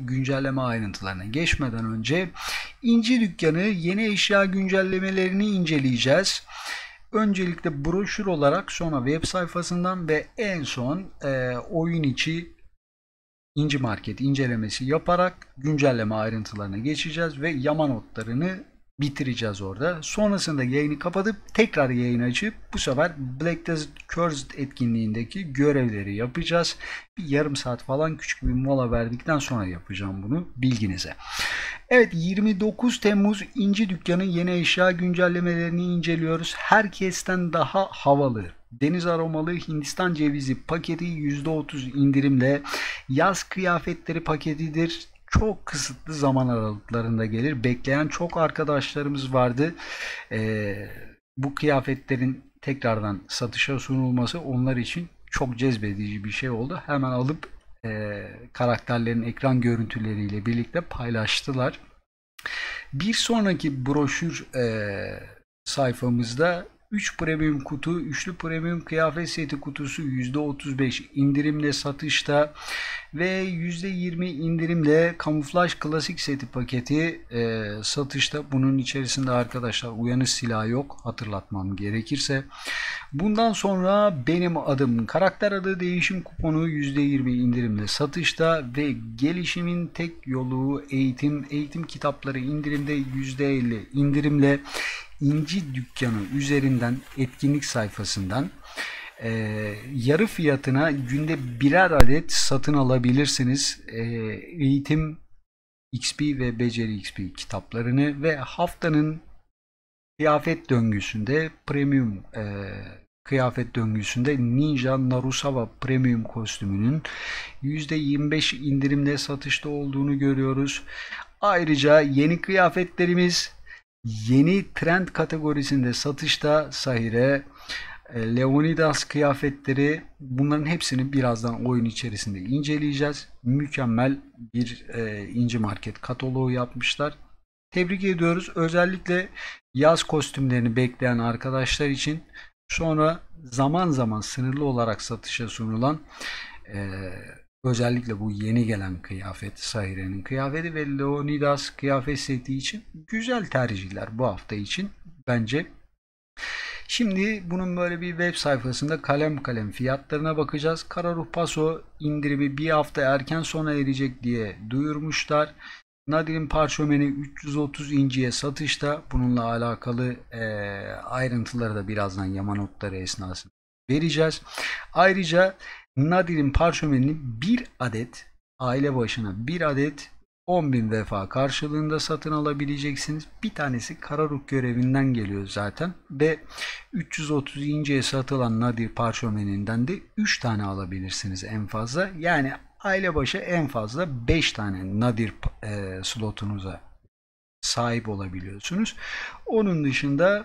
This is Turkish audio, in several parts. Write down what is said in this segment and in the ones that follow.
güncelleme ayrıntılarına geçmeden önce İnci Dükkanı yeni eşya güncellemelerini inceleyeceğiz. Öncelikle broşür olarak sonra web sayfasından ve en son e, oyun içi İnci Market incelemesi yaparak güncelleme ayrıntılarına geçeceğiz ve yama notlarını bitireceğiz orada. Sonrasında yayını kapatıp tekrar yayın açıp bu sefer Black Desert Cursed etkinliğindeki görevleri yapacağız. Bir yarım saat falan küçük bir mola verdikten sonra yapacağım bunu bilginize. Evet 29 Temmuz İnci Dükkanı yeni eşya güncellemelerini inceliyoruz. Herkesten daha havalı deniz aromalı Hindistan cevizi paketi %30 indirimle. Yaz kıyafetleri paketidir çok kısıtlı zaman aralıklarında gelir. Bekleyen çok arkadaşlarımız vardı. Ee, bu kıyafetlerin tekrardan satışa sunulması onlar için çok cezbedici bir şey oldu. Hemen alıp e, karakterlerin ekran görüntüleriyle birlikte paylaştılar. Bir sonraki broşür e, sayfamızda 3 premium kutu, üçlü premium kıyafet seti kutusu %35 indirimle satışta ve %20 indirimle kamuflaj klasik seti paketi e, satışta. Bunun içerisinde arkadaşlar uyanış silahı yok hatırlatmam gerekirse. Bundan sonra benim adım karakter adı değişim kuponu %20 indirimle satışta ve gelişimin tek yolu eğitim. Eğitim kitapları indirimde %50 indirimle İnci Dükkanı üzerinden etkinlik sayfasından e, yarı fiyatına günde birer adet satın alabilirsiniz. E, eğitim XP ve Beceri XP kitaplarını ve haftanın kıyafet döngüsünde premium e, kıyafet döngüsünde Ninja Narusawa Premium kostümünün %25 indirimle satışta olduğunu görüyoruz. Ayrıca yeni kıyafetlerimiz Yeni trend kategorisinde satışta Sahire, e, Leonidas kıyafetleri bunların hepsini birazdan oyun içerisinde inceleyeceğiz. Mükemmel bir e, inci market kataloğu yapmışlar. Tebrik ediyoruz. Özellikle yaz kostümlerini bekleyen arkadaşlar için sonra zaman zaman sınırlı olarak satışa sunulan e, Özellikle bu yeni gelen kıyafet Sahire'nin kıyafeti ve Leonidas kıyafet seti için güzel tercihler bu hafta için bence. Şimdi bunun böyle bir web sayfasında kalem kalem fiyatlarına bakacağız. Kararuh Paso indirimi bir hafta erken sona erecek diye duyurmuşlar. Nadir'in parşömeni 330 inciye satışta. Bununla alakalı e, ayrıntıları da birazdan yama notları esnasında vereceğiz. Ayrıca Nadir'in parşömenini bir adet aile başına bir adet 10.000 vefa karşılığında satın alabileceksiniz. Bir tanesi Kararuk görevinden geliyor zaten ve 330 inceye satılan nadir parşömeninden de 3 tane alabilirsiniz en fazla. Yani aile başı en fazla 5 tane nadir e, slotunuza sahip olabiliyorsunuz. Onun dışında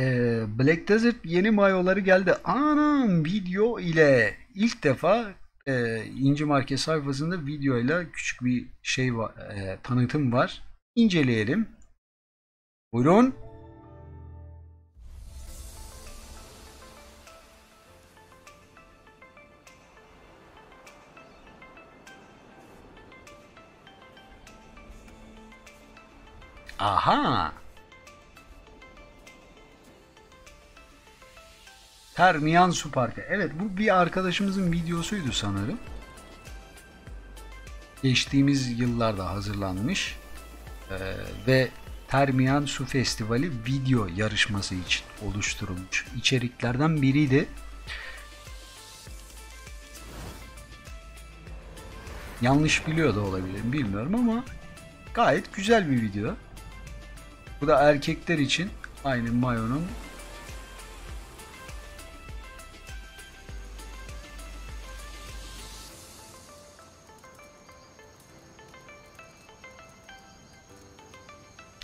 ee, Black Desert yeni mayoları geldi. Anam video ile ilk defa e, İnci Market sayfasında videoyla küçük bir şey var, e, tanıtım var. İnceleyelim. Buyurun. Aha. Termiyan Su Parkı. Evet bu bir arkadaşımızın videosuydu sanırım. Geçtiğimiz yıllarda hazırlanmış ee, ve Termiyan Su Festivali video yarışması için oluşturulmuş içeriklerden biriydi. Yanlış biliyor da olabilirim bilmiyorum ama gayet güzel bir video. Bu da erkekler için aynı Mayo'nun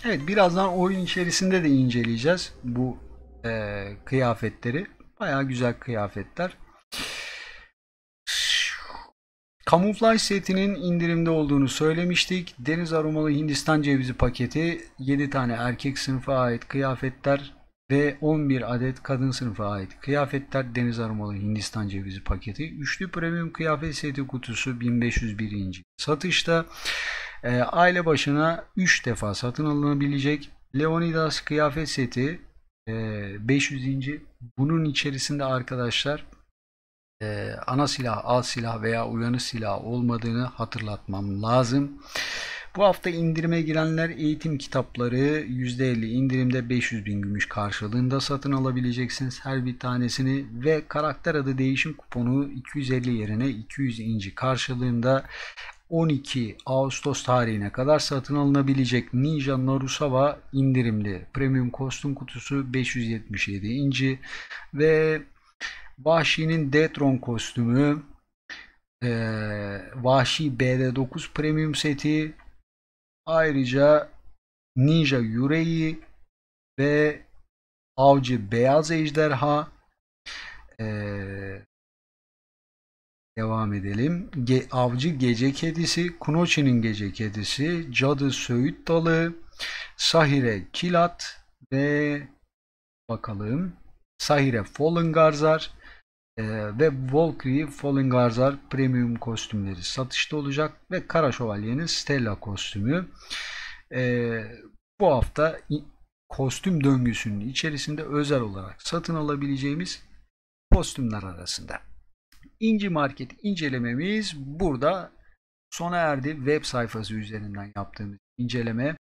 Evet birazdan oyun içerisinde de inceleyeceğiz bu e, kıyafetleri. Baya güzel kıyafetler. Kamuflaj setinin indirimde olduğunu söylemiştik. Deniz aromalı Hindistan cevizi paketi, 7 tane erkek sınıfa ait kıyafetler ve 11 adet kadın sınıfa ait kıyafetler deniz aromalı Hindistan cevizi paketi. Üçlü premium kıyafet seti kutusu 1501. inci satışta. E, aile başına 3 defa satın alınabilecek. Leonidas kıyafet seti e, 500. Bunun içerisinde arkadaşlar e, ana silah, al silah veya uyanı silah olmadığını hatırlatmam lazım. Bu hafta indirime girenler eğitim kitapları %50 indirimde 500 bin gümüş karşılığında satın alabileceksiniz her bir tanesini ve karakter adı değişim kuponu 250 yerine 200 inci karşılığında 12 Ağustos tarihine kadar satın alınabilecek Ninja Narusawa indirimli premium kostüm kutusu 577 inci ve Vahşi'nin Detron kostümü e, Vahşi BD9 premium seti ayrıca Ninja Yüreği ve Avcı Beyaz Ejderha e, Devam edelim. Ge Avcı Gece Kedisi, Kunoçi'nin Gece Kedisi, Cadı Söğüt Dalı, Sahire Kilat ve bakalım Sahire Fallen Garzar e, ve Valkyrie Fallen Garzar premium kostümleri satışta olacak ve Kara Şövalye'nin Stella kostümü. E, bu hafta kostüm döngüsünün içerisinde özel olarak satın alabileceğimiz kostümler arasında. İnci Market incelememiz burada sona erdi. Web sayfası üzerinden yaptığımız inceleme